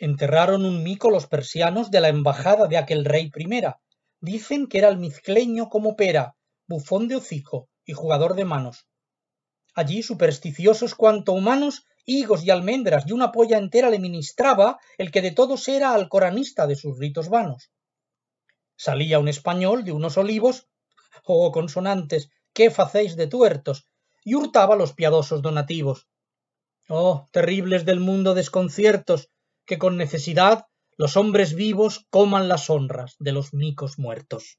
Enterraron un mico los persianos de la embajada de aquel rey primera. Dicen que era almizcleño como pera, bufón de hocico y jugador de manos. Allí, supersticiosos cuanto humanos, higos y almendras y una polla entera le ministraba el que de todos era alcoranista de sus ritos vanos. Salía un español de unos olivos, oh consonantes, qué facéis de tuertos, y hurtaba los piadosos donativos. Oh, terribles del mundo desconciertos, que con necesidad los hombres vivos coman las honras de los micos muertos.